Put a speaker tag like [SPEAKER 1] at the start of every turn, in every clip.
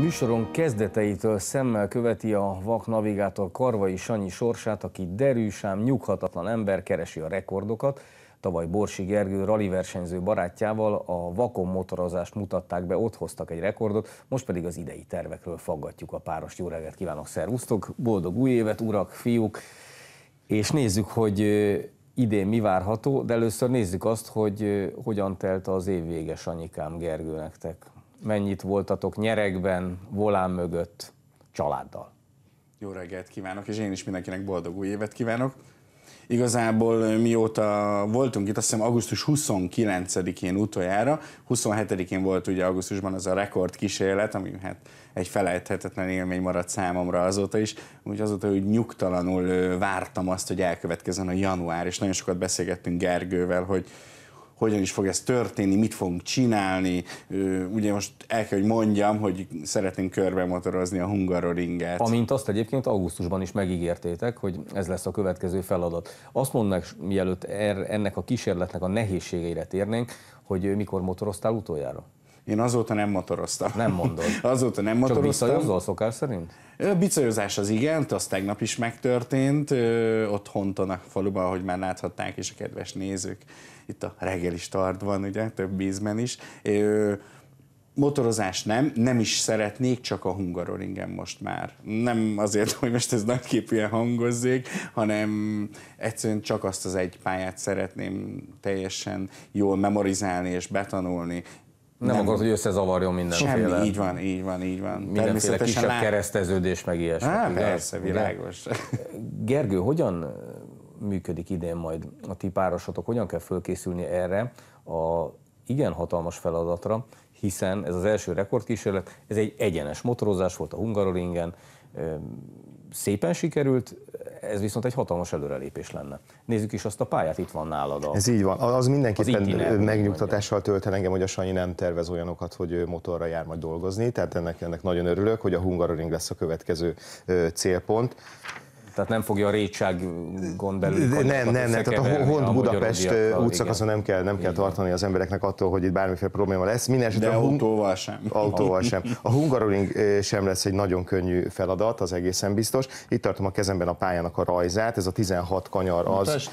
[SPEAKER 1] Műsoron kezdeteitől szemmel követi a vak navigátor Karvai Sanyi sorsát, aki derűsám, nyughatatlan ember keresi a rekordokat. Tavaly Borsi Gergő rali versenyző barátjával a vakon motorozást mutatták be, ott hoztak egy rekordot, most pedig az idei tervekről faggatjuk a páros. Jó reggelt kívánok, szervusztok! Boldog új évet, urak, fiúk! És nézzük, hogy idén mi várható, de először nézzük azt, hogy hogyan telt az év vége Sanyikám Gergőnektek mennyit voltatok nyerekben,
[SPEAKER 2] volán mögött, családdal. Jó reggelt kívánok, és én is mindenkinek boldog új évet kívánok. Igazából mióta voltunk itt, azt hiszem augusztus 29-én utoljára, 27-én volt ugye augusztusban az a rekord kísérlet, ami hát egy felejthetetlen élmény maradt számomra azóta is, úgyhogy azóta úgy nyugtalanul vártam azt, hogy elkövetkezzen a január, és nagyon sokat beszélgettünk Gergővel, hogy hogyan is fog ez történni, mit fogunk csinálni. Ugye most el kell, hogy mondjam, hogy szeretnénk körbe motorozni a Hungaroringet. Amint
[SPEAKER 1] azt egyébként augusztusban is megígértétek, hogy ez lesz a következő feladat. Azt mondanak, mielőtt er, ennek a kísérletnek a nehézségeire
[SPEAKER 2] térnénk, hogy mikor motoroztál utoljára? Én azóta nem motoroztam. Nem mondod. azóta nem motoroztam. Csak bicajozol szokás szerint? A bicajozás az igen, az tegnap is megtörtént, ott honton a faluban, ahogy már láthatták is a kedves nézők, itt a reggelis van, ugye, több bízben is. Motorozás nem, nem is szeretnék, csak a hungaroringen most már. Nem azért, hogy most ez nagyképűen hangozzék, hanem egyszerűen csak azt az egy pályát szeretném teljesen jól memorizálni és betanulni, nem, nem akarod, hogy összezavarjon mindenféle. Semmi, így van, így van, így van. Mindenféle kisebb lát... kereszteződés, meg ilyesmi. Hát, persze, világos.
[SPEAKER 1] Gergő, hogyan működik idén majd a ti párosotok? Hogyan kell fölkészülni erre a igen hatalmas feladatra, hiszen ez az első rekordkísérlet, ez egy egyenes motorozás volt a Hungaroringen, szépen sikerült, ez viszont
[SPEAKER 3] egy hatalmas előrelépés lenne. Nézzük is azt a pályát, itt van nálad. A, ez így van. Az mindenképpen megnyugtatással tölt el engem, hogy a Sanyi nem tervez olyanokat, hogy motorra jár majd dolgozni, tehát ennek, ennek nagyon örülök, hogy a Hungaroring lesz a következő célpont. Tehát nem fogja a gond belül. Nem, nem, nem. tehát a Hont Budapest útszakaszon nem kell, nem kell tartani az embereknek attól, hogy itt bármiféle probléma lesz. Minden De a autóval
[SPEAKER 2] sem. Autóval sem.
[SPEAKER 3] A hungaroring eh, sem lesz egy nagyon könnyű feladat, az egészen biztos. Itt tartom a kezemben a pályának a rajzát, ez a 16 kanyar az.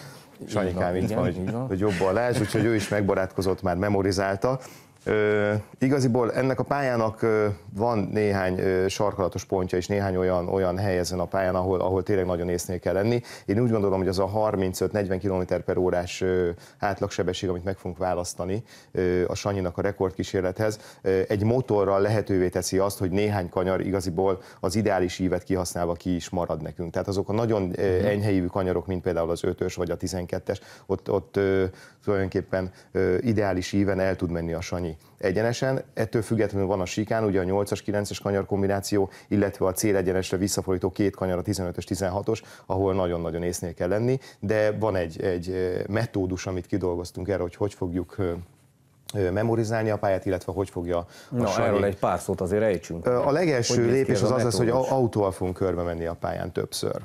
[SPEAKER 3] Sanyikám itt van, hogy jobban a úgyhogy ő is megbarátkozott, már memorizálta. Ö, igaziból ennek a pályának ö, van néhány ö, sarkalatos pontja és néhány olyan, olyan hely ezen a pályán, ahol, ahol tényleg nagyon észnél kell lenni. Én úgy gondolom, hogy az a 35-40 km per órás ö, átlagsebesség, amit meg fogunk választani ö, a Sanyinak a rekordkísérlethez, ö, egy motorral lehetővé teszi azt, hogy néhány kanyar igaziból az ideális ívet kihasználva ki is marad nekünk. Tehát azok a nagyon ö, mhm. enyhe ívű kanyarok, mint például az 5-ös vagy a 12-es, ott, ott ö, tulajdonképpen ö, ideális íven el tud menni a Sanyi menni egyenesen. Ettől függetlenül van a sikán, ugye a 8-as, 9-es kanyar kombináció, illetve a cél egyenesre visszafordító két kanyar, a 15-ös, 16-os, ahol nagyon-nagyon észnél kell lenni, de van egy, egy eh, metódus, amit kidolgoztunk erre, hogy hogy fogjuk eh, memorizálni a pályát, illetve hogy fogja Na, erről egy pár szót azért ejtsünk. A legelső lépés az az lesz, hogy autóval fogunk körbe menni a pályán többször.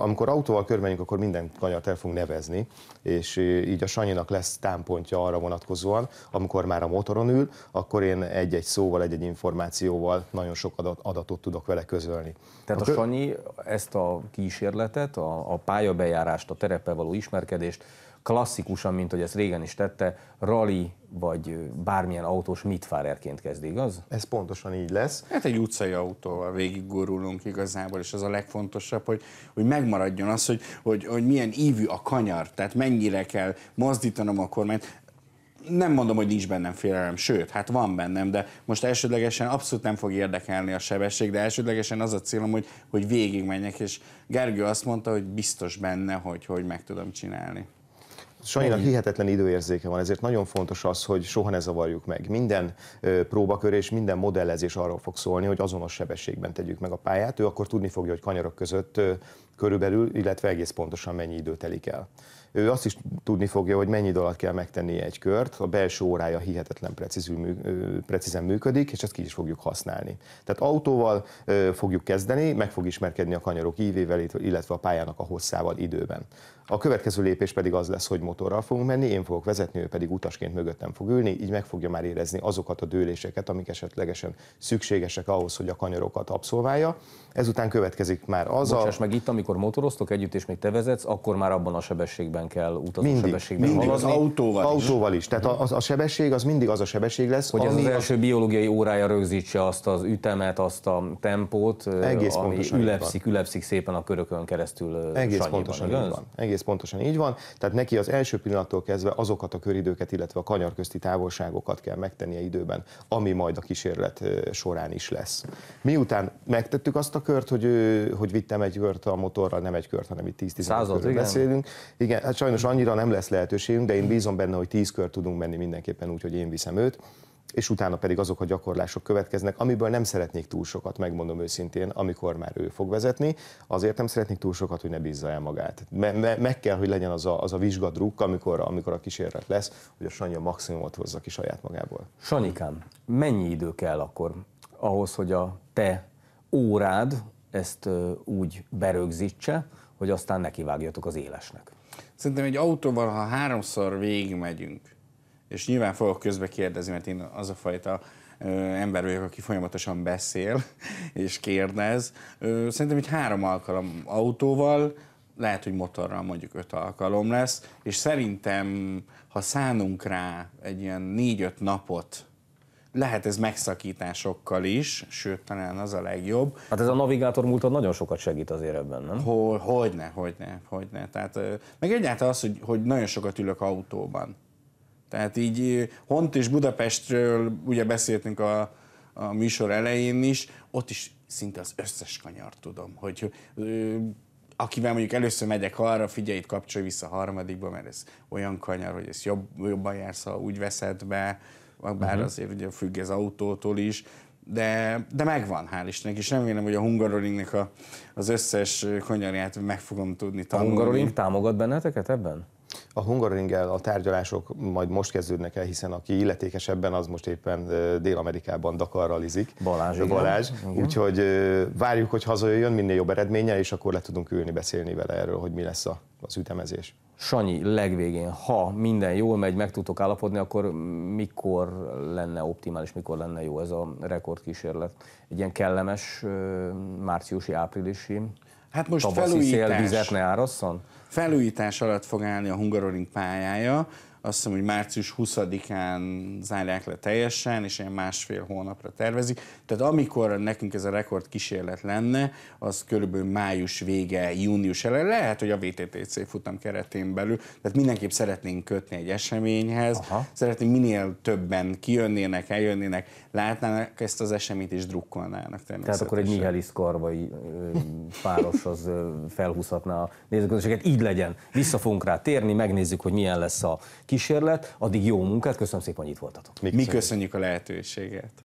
[SPEAKER 3] Amikor autóval körbe menjünk, akkor minden kanyart el fogunk nevezni, és így a Sanyinak lesz támpontja arra vonatkozóan, amikor már a motoron ül, akkor én egy-egy szóval, egy-egy információval nagyon sok adat, adatot tudok vele közölni. Tehát a, a Sanyi ezt a kísérletet, a, a
[SPEAKER 1] pályabejárást, a tereppel való ismerkedést klasszikusan, mint hogy ezt régen is tette, rally
[SPEAKER 2] vagy bármilyen autós mitfárerként kezd, igaz? Ez pontosan így lesz. Hát egy utcai autóval végiggurulunk igazából, és az a legfontosabb, hogy, hogy megmaradjon az, hogy, hogy, hogy milyen ívű a kanyar, tehát mennyire kell mozdítanom a kormányt nem mondom, hogy nincs bennem félelem, sőt, hát van bennem, de most elsődlegesen abszolút nem fog érdekelni a sebesség, de elsődlegesen az a célom, hogy, hogy végigmenjek, és Gergő azt mondta, hogy biztos benne, hogy, hogy meg tudom csinálni. Sanyinak
[SPEAKER 3] hihetetlen időérzéke van, ezért nagyon fontos az, hogy soha ne zavarjuk meg. Minden próbakör és minden modellezés arról fog szólni, hogy azonos sebességben tegyük meg a pályát. Ő akkor tudni fogja, hogy kanyarok között körülbelül, illetve egész pontosan mennyi idő telik el. Ő azt is tudni fogja, hogy mennyi idő alatt kell megtenni egy kört, a belső órája hihetetlen precízül, precízen működik, és ezt ki is fogjuk használni. Tehát autóval fogjuk kezdeni, meg fog ismerkedni a kanyarok ívével, illetve a pályának a hosszával időben. A következő lépés pedig az lesz, hogy motorral fogunk menni, én fogok vezetni, ő pedig utasként mögöttem fog ülni, így meg fogja már érezni azokat a dőléseket, amik esetlegesen szükségesek ahhoz, hogy a kanyarokat abszolválja. Ezután következik már az Bocsás, a... meg itt, amikor amikor motoroztok együtt, és még te vezetsz, akkor már abban a sebességben kell utazni. mindig, sebességben mindig, az autóval, autóval is. is. Tehát a, a, a sebesség az mindig az a sebesség lesz, hogy ami ez az
[SPEAKER 1] első az... biológiai órája rögzítse azt az ütemet,
[SPEAKER 3] azt a tempót, Egész ami pontosan ülepszik, ülepszik
[SPEAKER 1] szépen a körökön keresztül. Egész Sanyiban, pontosan igaz? így van.
[SPEAKER 3] Egész pontosan így van. Tehát neki az első pillanattól kezdve azokat a köridőket, illetve a kanyar közti távolságokat kell megtennie időben, ami majd a kísérlet során is lesz. Miután megtettük azt a kört, hogy, hogy vittem egy kört a motor motorral nem egy kört, hanem itt 10-15 körül igen. beszélünk. Igen, hát sajnos annyira nem lesz lehetőségünk, de én bízom benne, hogy 10 kör tudunk menni mindenképpen úgy, hogy én viszem őt és utána pedig azok a gyakorlások következnek, amiből nem szeretnék túl sokat, megmondom őszintén, amikor már ő fog vezetni, azért nem szeretnék túl sokat, hogy ne bízza el magát. Me- me- meg kell, hogy legyen az a, az a vizsgadruk, amikor, amikor a kísérlet lesz, hogy a Sanyi a maximumot hozza ki saját magából. Sanyikám, mennyi idő kell akkor ahhoz, hogy a
[SPEAKER 1] te órád, ezt úgy berögzítse, hogy aztán
[SPEAKER 2] nekivágjatok az élesnek. Szerintem egy autóval, ha háromszor végigmegyünk, és nyilván fogok közbe kérdezni, mert én az a fajta ö, ember vagyok, aki folyamatosan beszél és kérdez. Ö, szerintem egy három alkalom autóval, lehet, hogy motorral mondjuk öt alkalom lesz, és szerintem, ha szánunk rá egy ilyen négy-öt napot, lehet ez megszakításokkal is, sőt, talán az a legjobb. Hát ez a navigátor múltad nagyon sokat segít azért ebben, nem? Hol, hogyne, hogyne, hogyne. Tehát, meg egyáltalán az, hogy, hogy nagyon sokat ülök autóban. Tehát így Hont és Budapestről ugye beszéltünk a, a műsor elején is, ott is szinte az összes kanyar tudom, hogy akivel mondjuk először megyek arra, figyelj, itt kapcsolj vissza a harmadikba, mert ez olyan kanyar, hogy ez jobb, jobban jársz, ha úgy veszed be bár uh-huh. azért ugye függ ez autótól is, de, de megvan, hál' Istennek, és remélem, hogy a Hungaroringnek a, az összes konyarját meg fogom tudni tanulni. A Hungaroring támogat benneteket ebben? A Hungaroringgel a tárgyalások majd most kezdődnek el,
[SPEAKER 3] hiszen aki illetékes ebben, az most éppen Dél-Amerikában dakarralizik. Balázs. Balázs. Igen. Úgyhogy várjuk, hogy hazajöjjön minél jobb eredménye, és akkor le tudunk ülni beszélni vele erről, hogy mi lesz a, az ütemezés. Sanyi, legvégén, ha minden jól megy, meg tudtok
[SPEAKER 1] állapodni, akkor mikor lenne optimális, mikor lenne jó ez a rekordkísérlet? Egy ilyen
[SPEAKER 2] kellemes márciusi-áprilisi Hát
[SPEAKER 3] most tavaszi felújítás. szélvizet ne
[SPEAKER 2] árasszon? Felújítás alatt fog állni a Hungaroring pályája, azt hiszem, hogy március 20-án zárják le teljesen, és ilyen másfél hónapra tervezik. Tehát amikor nekünk ez a rekord kísérlet lenne, az körülbelül május vége, június elején, lehet, hogy a VTTC futam keretén belül, tehát mindenképp szeretnénk kötni egy eseményhez, Aha. szeretnénk minél többen kijönnének, eljönnének, látnának ezt az eseményt és drukkolnának Tehát akkor egy Mihális
[SPEAKER 1] Karvai páros az felhúzhatná a nézőközönséget, így legyen, vissza fogunk rá térni, megnézzük, hogy milyen lesz a kísérlet. Addig jó munkát, köszönöm szépen, hogy itt voltatok. Mi köszönjük a lehetőséget.